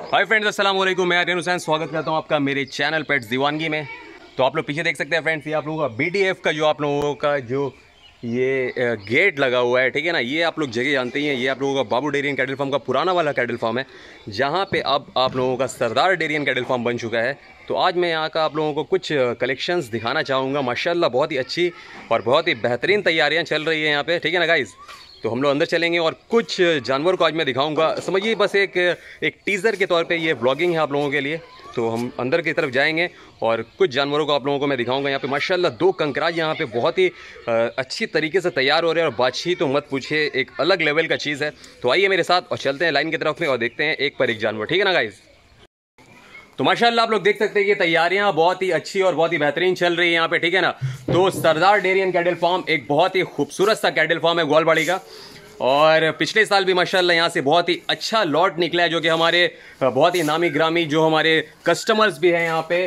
hi friends अस्सलाम वालेकुम मैं आर्यन हुसैन स्वागत करता हूँ आपका मेरे चैनल पेट्स दीवानगी में तो आप लोग पीछे देख सकते हैं फ्रेंड्स ये आप लोगों का बी का जो आप लोगों का जो ये गेट लगा हुआ है ठीक है ना ये आप लोग जगह जानते ही हैं ये आप लोगों का बाबू डेरियन कैडल फार्म का पुराना वाला कैडल फार्म है जहाँ पे अब आप लोगों का सरदार डेरियन कैडल फार्म बन चुका है तो आज मैं यहाँ का आप लोगों को कुछ कलेक्शंस दिखाना चाहूँगा माशाल्लाह बहुत ही अच्छी और बहुत ही बेहतरीन तैयारियाँ चल रही है यहाँ पर ठीक है ना गाइज़ तो हम लोग अंदर चलेंगे और कुछ जानवर को आज मैं दिखाऊंगा समझिए बस एक एक टीज़र के तौर पे ये ब्लॉगिंग है आप लोगों के लिए तो हम अंदर की तरफ जाएंगे और कुछ जानवरों को आप लोगों को मैं दिखाऊंगा यहाँ पे माशाल्लाह दो कंकराज यहाँ पे बहुत ही अच्छी तरीके से तैयार हो रहे हैं और बादशी तो मत पूछिए एक अलग लेवल का चीज़ है तो आइए मेरे साथ और चलते हैं लाइन की तरफ में और देखते हैं एक पर एक जानवर ठीक है ना गाइज़ तो माशाल्लाह आप लोग देख सकते हैं कि तैयारियां बहुत ही अच्छी और बहुत ही बेहतरीन चल रही है यहाँ पे ठीक है ना तो सरदार डेरियन कैडल फार्म एक बहुत ही खूबसूरत सा कैडल फार्म है ग्वालबाड़ी का और पिछले साल भी माशाल्लाह यहाँ से बहुत ही अच्छा लॉट निकला है जो कि हमारे बहुत ही नामी ग्रामी जो हमारे कस्टमर्स भी हैं यहाँ पे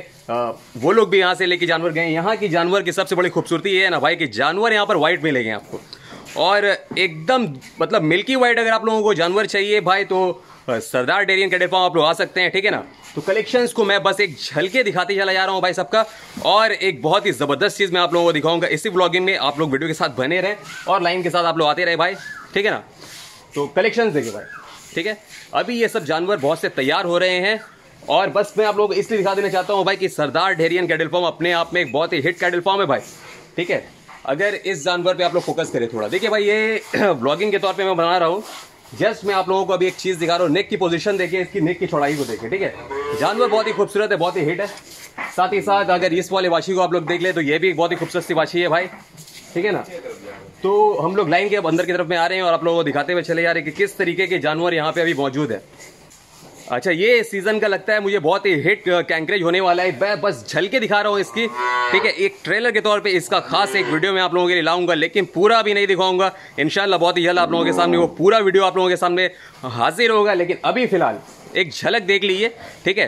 वो लोग भी यहाँ से लेके जानवर गए यहाँ की जानवर की सबसे बड़ी खूबसूरती ये है ना भाई कि जानवर यहाँ पर वाइट मिलेंगे आपको और एकदम मतलब मिल्की वाइट अगर आप लोगों को जानवर चाहिए भाई तो सरदार डेरियन के डेपा आप लोग आ सकते हैं ठीक है ना तो कलेक्शंस को मैं बस एक झलके दिखाते चला जा रहा हूँ भाई सबका और एक बहुत ही ज़बरदस्त चीज़ मैं आप लोगों को दिखाऊंगा इसी ब्लॉगिंग में आप लोग वीडियो के साथ बने रहे और लाइन के साथ आप लोग आते रहे भाई ठीक है ना तो कलेक्शन देखिए भाई ठीक है अभी ये सब जानवर बहुत से तैयार हो रहे हैं और बस मैं आप लोग इसलिए दिखा देना चाहता हूँ भाई कि सरदार डेरियन कैडल फॉर्म अपने आप में एक बहुत ही हिट कैडल फॉर्म है भाई ठीक है अगर इस जानवर पे आप लोग फोकस करें थोड़ा देखिए भाई ये ब्लॉगिंग के तौर पे मैं बना रहा हूँ जस्ट मैं आप लोगों को अभी एक चीज़ दिखा रहा हूँ नेक की पोजीशन देखिए इसकी नेक की चौड़ाई को देखिए ठीक है जानवर बहुत ही खूबसूरत है बहुत ही हिट है साथ ही साथ अगर इस वाले वाशी को आप लोग देख ले तो ये भी एक बहुत ही खूबसूरत सी वाशी है भाई ठीक है ना तो हम लोग लाइन के अब अंदर की तरफ में आ रहे हैं और आप लोगों को दिखाते हुए चले जा रहे हैं कि किस तरीके के जानवर यहाँ पे अभी मौजूद है अच्छा ये सीजन का लगता है मुझे बहुत ही हिट कैंकरेज होने वाला है मैं बस झलके दिखा रहा हूँ इसकी ठीक है एक ट्रेलर के तौर पे इसका खास एक वीडियो मैं आप लोगों के लिए लाऊंगा लेकिन पूरा भी नहीं दिखाऊंगा इनशाला बहुत ही जल्द आप लोगों के सामने वो पूरा वीडियो आप लोगों के सामने हाजिर होगा लेकिन अभी फिलहाल एक झलक देख लीजिए ठीक है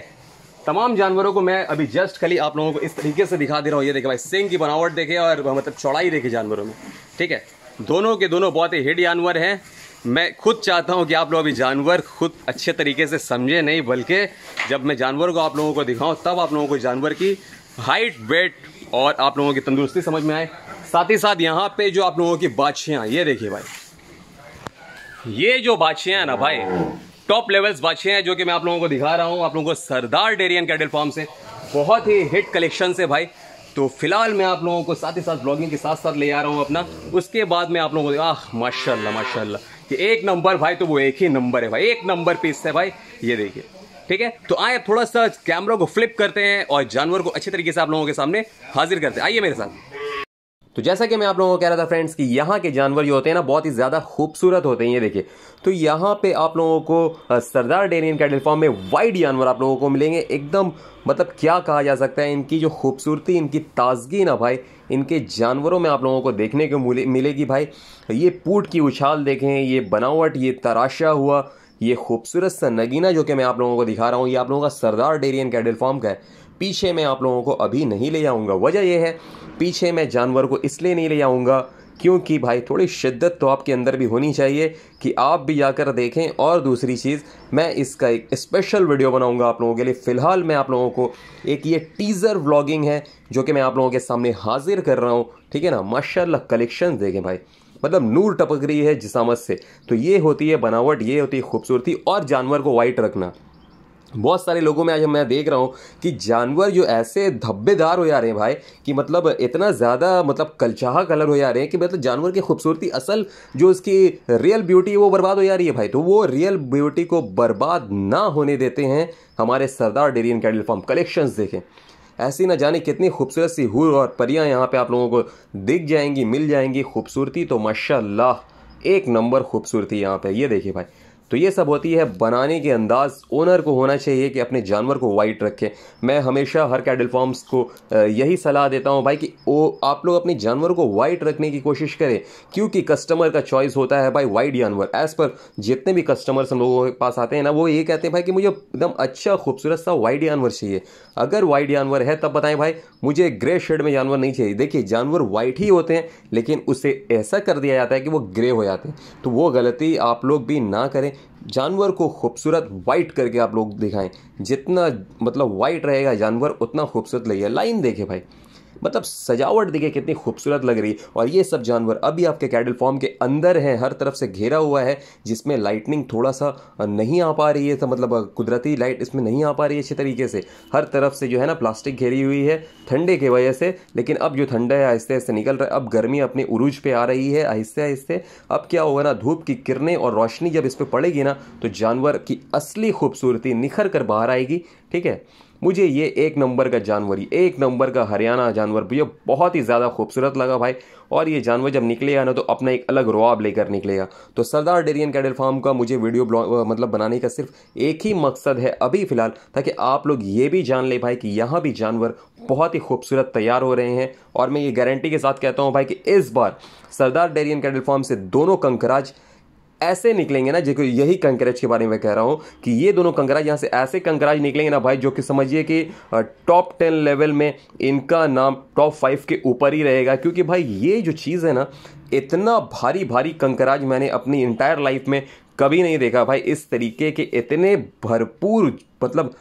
तमाम जानवरों को मैं अभी जस्ट खाली आप लोगों को इस तरीके से दिखा दे रहा हूँ ये देखे भाई सिंह की बनावट देखे और मतलब चौड़ाई देखे जानवरों में ठीक है दोनों के दोनों बहुत ही हिट जानवर हैं मैं खुद चाहता हूँ कि आप लोग अभी जानवर खुद अच्छे तरीके से समझे नहीं बल्कि जब मैं जानवर को आप लोगों को दिखाऊँ तब आप लोगों को जानवर की हाइट वेट और आप लोगों की तंदुरुस्ती समझ में आए साथ ही साथ यहाँ पे जो आप लोगों की बादशियाँ ये देखिए भाई ये जो बादशियाँ ना भाई टॉप लेवल्स बादशियाँ हैं जो कि मैं आप लोगों को दिखा रहा हूँ आप लोगों को सरदार डेरियन कैटल फार्म से बहुत ही हिट कलेक्शन से भाई तो फिलहाल मैं आप लोगों को साथ ही साथ ब्लॉगिंग के साथ साथ ले आ रहा हूँ अपना उसके बाद मैं आप लोगों को आह माशा माशा कि एक नंबर भाई तो वो एक ही नंबर है भाई एक नंबर पीस है भाई ये देखिए ठीक है तो आए थोड़ा सा कैमरा को फ्लिप करते हैं और जानवर को अच्छे तरीके से आप लोगों के सामने हाजिर करते हैं आइए मेरे साथ तो जैसा कि मैं आप लोगों को कह रहा था फ्रेंड्स कि यहाँ के जानवर जो होते हैं ना बहुत ही ज़्यादा खूबसूरत होते हैं ये देखिए तो यहाँ पे आप लोगों को सरदार डेरियन कैटल फॉर्म में वाइड जानवर आप लोगों को मिलेंगे एकदम मतलब क्या कहा जा सकता है इनकी जो खूबसूरती इनकी ताजगी ना भाई इनके जानवरों में आप लोगों को देखने को मिलेगी भाई ये पूट की उछाल देखें ये बनावट ये तराशा हुआ ये खूबसूरत सा नगीना जो कि मैं आप लोगों को दिखा रहा हूँ ये आप लोगों का सरदार डेरियन कैडल फॉर्म का है पीछे मैं आप लोगों को अभी नहीं ले जाऊँगा वजह यह है पीछे मैं जानवर को इसलिए नहीं ले जाऊँगा क्योंकि भाई थोड़ी शिद्दत तो आपके अंदर भी होनी चाहिए कि आप भी जाकर देखें और दूसरी चीज़ मैं इसका एक स्पेशल वीडियो बनाऊंगा आप लोगों के लिए फ़िलहाल मैं आप लोगों को एक ये टीज़र व्लॉगिंग है जो कि मैं आप लोगों के सामने हाजिर कर रहा हूँ ठीक है ना माशाल्लाह कलेक्शन देखें भाई मतलब नूर टपक रही है जिसामत से तो ये होती है बनावट ये होती है खूबसूरती और जानवर को वाइट रखना बहुत सारे लोगों में आज मैं देख रहा हूँ कि जानवर जो ऐसे धब्बेदार हो जा रहे हैं भाई कि मतलब इतना ज़्यादा मतलब कलचाहा कलर हो जा रहे हैं कि मतलब जानवर की खूबसूरती असल जो उसकी रियल ब्यूटी वो बर्बाद हो जा रही है भाई तो वो रियल ब्यूटी को बर्बाद ना होने देते हैं हमारे Sardar dairy and farm collection देखें ऐसी ना जाने कितनी खूबसूरत सी हु और परियाँ यहाँ पर आप लोगों को दिख जाएंगी मिल जाएंगी खूबसूरती तो माशा एक नंबर खूबसूरती यहाँ पर ये देखिए भाई तो ये सब होती है बनाने के अंदाज ओनर को होना चाहिए कि अपने जानवर को वाइट रखें मैं हमेशा हर कैडल फॉर्म्स को यही सलाह देता हूँ भाई कि ओ आप लोग अपने जानवर को वाइट रखने की कोशिश करें क्योंकि कस्टमर का चॉइस होता है भाई वाइट जानवर एज़ पर जितने भी कस्टमर्स हम लोगों के पास आते हैं ना वो ये कहते हैं भाई कि मुझे एकदम अच्छा खूबसूरत सा वाइट जानवर चाहिए अगर वाइट जानवर है तब बताएं भाई मुझे ग्रे शेड में जानवर नहीं चाहिए देखिए जानवर वाइट ही होते हैं लेकिन उसे ऐसा कर दिया जाता है कि वो ग्रे हो जाते हैं तो वो गलती आप लोग भी ना करें जानवर को खूबसूरत वाइट करके आप लोग दिखाएं जितना मतलब वाइट रहेगा जानवर उतना खूबसूरत लगेगा लाइन देखे भाई मतलब सजावट देखिए कितनी खूबसूरत लग रही है और ये सब जानवर अभी आपके कैडल फॉर्म के अंदर हैं हर तरफ से घेरा हुआ है जिसमें लाइटनिंग थोड़ा सा नहीं आ पा रही है था, तो मतलब कुदरती लाइट इसमें नहीं आ पा रही है अच्छे तरीके से हर तरफ से जो है ना प्लास्टिक घेरी हुई है ठंडे की वजह से लेकिन अब जो ठंडा है आहिस्ते आहिस्ते निकल रहा है अब गर्मी अपने उरूज पे आ रही है आहिस्ते आहिस्ते अब क्या होगा ना धूप की किरणें और रोशनी जब इस पर पड़ेगी ना तो जानवर की असली खूबसूरती निखर कर बाहर आएगी ठीक है मुझे ये एक नंबर का जानवर एक नंबर का हरियाणा जानवर मुझे बहुत ही ज़्यादा खूबसूरत लगा भाई और ये जानवर जब निकलेगा ना तो अपना एक अलग रुआब लेकर निकलेगा तो सरदार डेरियन कैडल फार्म का मुझे वीडियो मतलब बनाने का सिर्फ एक ही मकसद है अभी फ़िलहाल ताकि आप लोग ये भी जान ले भाई कि यहाँ भी जानवर बहुत ही खूबसूरत तैयार हो रहे हैं और मैं ये गारंटी के साथ कहता हूँ भाई कि इस बार सरदार डेरियन कैडल फार्म से दोनों कंकराज ऐसे निकलेंगे ना जो यही कंकराज के बारे में कह रहा हूँ कि ये दोनों कंकराज यहाँ से ऐसे कंकराज निकलेंगे ना भाई जो कि समझिए कि टॉप टेन लेवल में इनका नाम टॉप फाइव के ऊपर ही रहेगा क्योंकि भाई ये जो चीज़ है ना इतना भारी भारी कंकराज मैंने अपनी इंटायर लाइफ में कभी नहीं देखा भाई इस तरीके के इतने भरपूर मतलब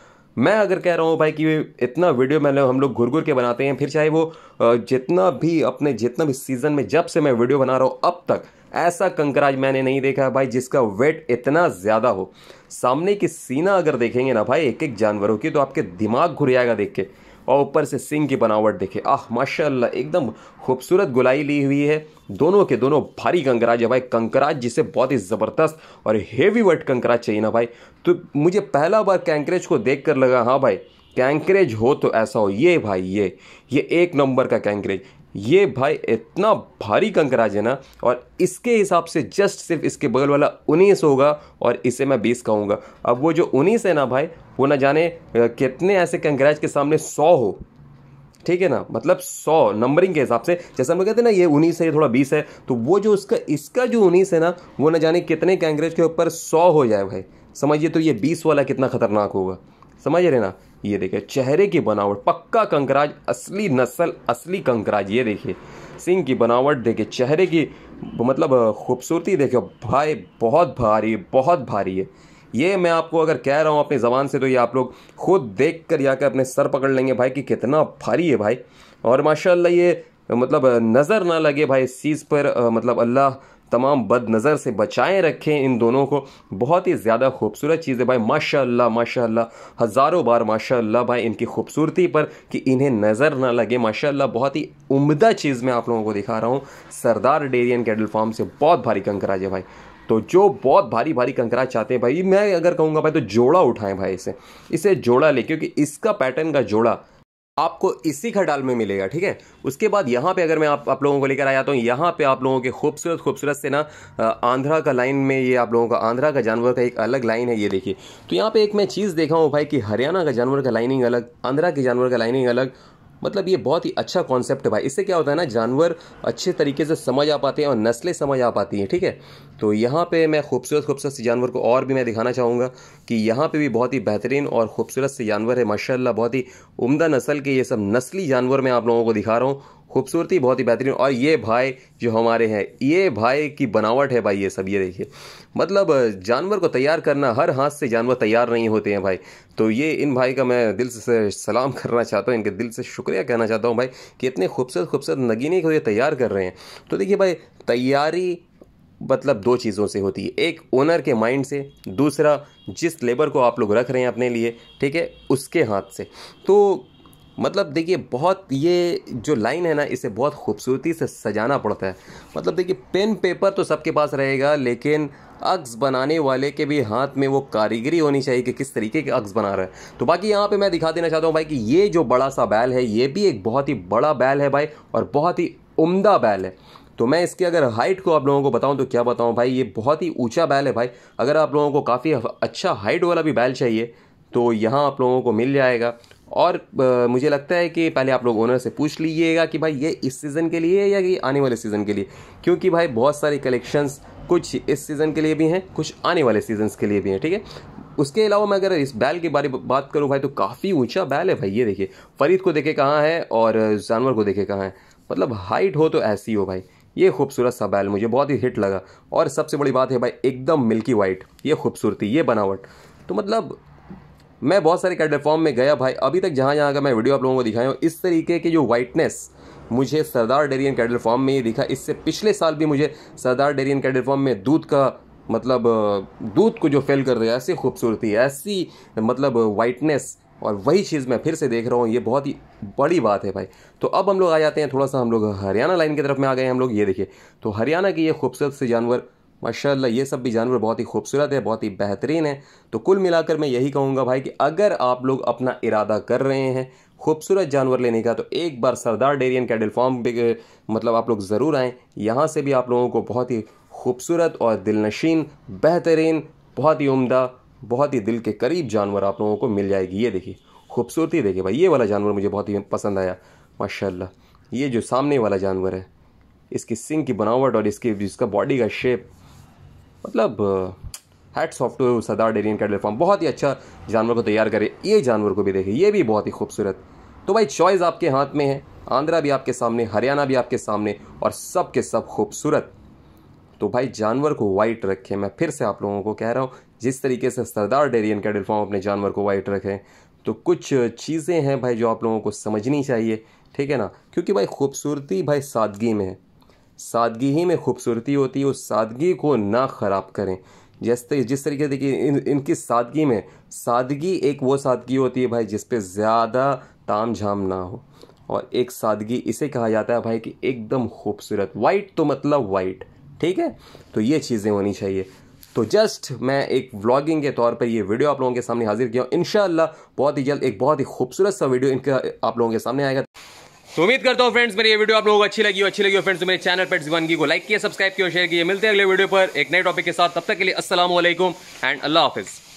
मैं अगर कह रहा हूँ भाई कि इतना वीडियो मैंने हम लोग घुर घुर के बनाते हैं फिर चाहे वो जितना भी अपने जितना भी सीज़न में जब से मैं वीडियो बना रहा हूँ अब तक ऐसा कंकराज मैंने नहीं देखा है भाई जिसका वेट इतना ज़्यादा हो सामने की सीना अगर देखेंगे ना भाई एक एक जानवरों की तो आपके दिमाग जाएगा देख के और ऊपर से सिंह की बनावट देखे आह माशाल्लाह एकदम खूबसूरत गुलाई ली हुई है दोनों के दोनों भारी कंकराज है भाई कंकराज जिसे बहुत ही ज़बरदस्त और हेवी वेट कंकराज चाहिए ना भाई तो मुझे पहला बार कैंकरेज को देख कर लगा हाँ भाई कैंकरेज हो तो ऐसा हो ये भाई ये ये एक नंबर का कैंकरेज ये भाई इतना भारी कंकराज है ना और इसके हिसाब से जस्ट सिर्फ इसके बगल वाला उन्नीस होगा और इसे मैं बीस कहूँगा अब वो जो उन्नीस है ना भाई वो ना जाने कितने ऐसे कंकराज के सामने सौ हो ठीक है ना मतलब सौ नंबरिंग के हिसाब से जैसे हम कहते हैं ना ये उन्नीस है ये थोड़ा बीस है तो वो जो उसका इसका जो उन्नीस है ना वो ना जाने कितने कैंग्रेज के ऊपर सौ हो जाए भाई समझिए तो ये बीस वाला कितना खतरनाक होगा समझ रहे ना ये देखिए चेहरे की बनावट पक्का कंकराज असली नस्ल असली कंकराज ये देखिए सिंह की बनावट देखिए चेहरे की मतलब खूबसूरती देखिए भाई बहुत भारी बहुत भारी है ये मैं आपको अगर कह रहा हूँ अपनी ज़बान से तो ये आप लोग खुद देख कर जाकर अपने सर पकड़ लेंगे भाई कि कितना भारी है भाई और माशाल्लाह ये मतलब नज़र ना लगे भाई इस चीज़ पर मतलब अल्लाह तमाम बद नज़र से बचाए रखें इन दोनों को बहुत ही ज़्यादा खूबसूरत चीज़ है भाई माशा माशा हज़ारों बार माशा भाई इनकी खूबसूरती पर कि इन्हें नज़र ना लगे माशा बहुत ही उम्दा चीज़ मैं आप लोगों को दिखा रहा हूँ सरदार डेरियन कैडल फार्म से बहुत भारी कंकराज है भाई तो जो बहुत भारी भारी कंकरा चाहते हैं भाई मैं अगर कहूँगा भाई तो जोड़ा उठाएं भाई इसे इसे जोड़ा ले क्योंकि इसका पैटर्न का जोड़ा आपको इसी खडाल में मिलेगा ठीक है उसके बाद यहाँ पे अगर मैं आप आप लोगों को लेकर आ जाता हूँ तो यहाँ पे आप लोगों के खूबसूरत खूबसूरत से ना आंध्रा का लाइन में ये आप लोगों का आंध्रा का जानवर का एक अलग लाइन है ये देखिए तो यहाँ पे एक मैं चीज़ देखा हूँ भाई कि हरियाणा का जानवर का लाइनिंग अलग आंध्रा के जानवर का लाइनिंग अलग मतलब ये बहुत ही अच्छा कॉन्सेप्ट है भाई इससे क्या होता है ना जानवर अच्छे तरीके से समझ आ पाते हैं और नस्लें समझ आ पाती हैं ठीक है तो यहाँ पे मैं खूबसूरत खूबसूरत से जानवर को और भी मैं दिखाना चाहूँगा कि यहाँ पे भी बहुत ही बेहतरीन और खूबसूरत से जानवर है माशाला बहुत ही उमदा नस्ल के ये सब नस्ली जानवर मैं आप लोगों को दिखा रहा हूँ खूबसूरती बहुत ही बेहतरीन और ये भाई जो हमारे हैं ये भाई की बनावट है भाई ये सब ये देखिए मतलब जानवर को तैयार करना हर हाथ से जानवर तैयार नहीं होते हैं भाई तो ये इन भाई का मैं दिल से सलाम करना चाहता हूँ इनके दिल से शुक्रिया कहना चाहता हूँ भाई कि इतने खूबसूरत खूबसूरत नगीने को ये तैयार कर रहे हैं तो देखिए भाई तैयारी मतलब दो चीज़ों से होती है एक ओनर के माइंड से दूसरा जिस लेबर को आप लोग रख रहे हैं अपने लिए ठीक है उसके हाथ से तो मतलब देखिए बहुत ये जो लाइन है ना इसे बहुत खूबसूरती से सजाना पड़ता है मतलब देखिए पेन पेपर तो सबके पास रहेगा लेकिन अक्स बनाने वाले के भी हाथ में वो कारीगरी होनी चाहिए कि किस तरीके के अक्स बना रहे हैं तो बाकी यहाँ पे मैं दिखा देना चाहता हूँ भाई कि ये जो बड़ा सा बैल है ये भी एक बहुत ही बड़ा बैल है भाई और बहुत ही उमदा बैल है तो मैं इसकी अगर हाइट को आप लोगों को बताऊं तो क्या बताऊं भाई ये बहुत ही ऊंचा बैल है भाई अगर आप लोगों को काफ़ी अच्छा हाइट वाला भी बैल चाहिए तो यहाँ आप लोगों को मिल जाएगा और आ, मुझे लगता है कि पहले आप लोग ओनर से पूछ लीजिएगा कि भाई ये इस सीज़न के लिए या ये आने वाले सीज़न के लिए क्योंकि भाई बहुत सारे कलेक्शंस कुछ इस सीज़न के लिए भी हैं कुछ आने वाले सीजन्स के लिए भी हैं ठीक है उसके अलावा मैं अगर इस बैल के बारे में बात करूँ भाई तो काफ़ी ऊंचा बैल है भाई ये देखिए फरीद को देखे कहाँ है और जानवर को देखे कहाँ है मतलब हाइट हो तो ऐसी हो भाई ये खूबसूरत सा बैल मुझे बहुत ही हिट लगा और सबसे बड़ी बात है भाई एकदम मिल्की वाइट ये खूबसूरती ये बनावट तो मतलब मैं बहुत सारे प्लेटफॉर्म में गया भाई अभी तक जहाँ जहाँ का मैं वीडियो आप लोगों को दिखाया हूँ इस तरीके की जो वाइटनेस मुझे सरदार डेरियन कैडल फॉर्म में ये दिखा इससे पिछले साल भी मुझे सरदार डेरियन कैडल फॉर्म में दूध का मतलब दूध को जो फेल कर दिया ऐसी खूबसूरती ऐसी मतलब वाइटनेस और वही चीज़ मैं फिर से देख रहा हूँ ये बहुत ही बड़ी बात है भाई तो अब हम लोग आ जाते हैं थोड़ा सा हम लोग हरियाणा लाइन की तरफ में आ गए हम लोग ये देखिए तो हरियाणा की ये खूबसूरत से जानवर माशाल्लाह ये सब भी जानवर बहुत ही खूबसूरत है बहुत ही बेहतरीन है तो कुल मिलाकर मैं यही कहूँगा भाई कि अगर आप लोग अपना इरादा कर रहे हैं खूबसूरत जानवर लेने का तो एक बार सरदार डेरियन कैडल फार्म मतलब आप लोग ज़रूर आएँ यहाँ से भी आप लोगों को बहुत ही खूबसूरत और दिलनशीन बेहतरीन बहुत ही उम्दा बहुत ही दिल के करीब जानवर आप लोगों को मिल जाएगी ये देखिए खूबसूरती देखिए भाई ये वाला जानवर मुझे बहुत ही पसंद आया माशाल्लाह ये जो सामने वाला जानवर है इसकी सिंग की बनावट और इसके इसका बॉडी का शेप मतलब हैट software Sardar dairy and cattle farm बहुत ही अच्छा जानवर को तैयार करे ये जानवर को भी देखे ये भी बहुत ही खूबसूरत तो भाई चॉइस आपके हाथ में है आंध्रा भी आपके सामने हरियाणा भी आपके सामने और सब के सब खूबसूरत तो भाई जानवर को वाइट रखें मैं फिर से आप लोगों को कह रहा हूँ जिस तरीके से सरदार डेरियन कैटल फॉर्म अपने जानवर को वाइट रखें तो कुछ चीज़ें हैं भाई जो आप लोगों को समझनी चाहिए ठीक है ना क्योंकि भाई खूबसूरती भाई सादगी में है सादगी ही में खूबसूरती होती है उस सादगी को ना ख़राब करें जिस जिस तरीके से देखिए इन इनकी सादगी में सादगी एक वो सादगी होती है भाई जिस पे ज़्यादा ताम झाम ना हो और एक सादगी इसे कहा जाता है भाई कि एकदम खूबसूरत वाइट तो मतलब वाइट ठीक है तो ये चीज़ें होनी चाहिए तो जस्ट मैं एक व्लॉगिंग के तौर पर ये वीडियो आप लोगों के सामने हाजिर किया हूँ इन बहुत ही जल्द एक बहुत ही खूबसूरत सा वीडियो इनका आप लोगों के सामने आएगा तो उम्मीद करता हूँ फ्रेंड्स मेरी ये वीडियो आप लोगों को अच्छी लगी हो अच्छी लगी हो फ्रेंड्स तो मेरे चैनल पर जीवन को लाइक किया सब्सक्राइब किया शेयर किया मिलते हैं अगले वीडियो पर एक नए टॉपिक के साथ तब तक के लिए असलम एंड अल्लाह हाफिज़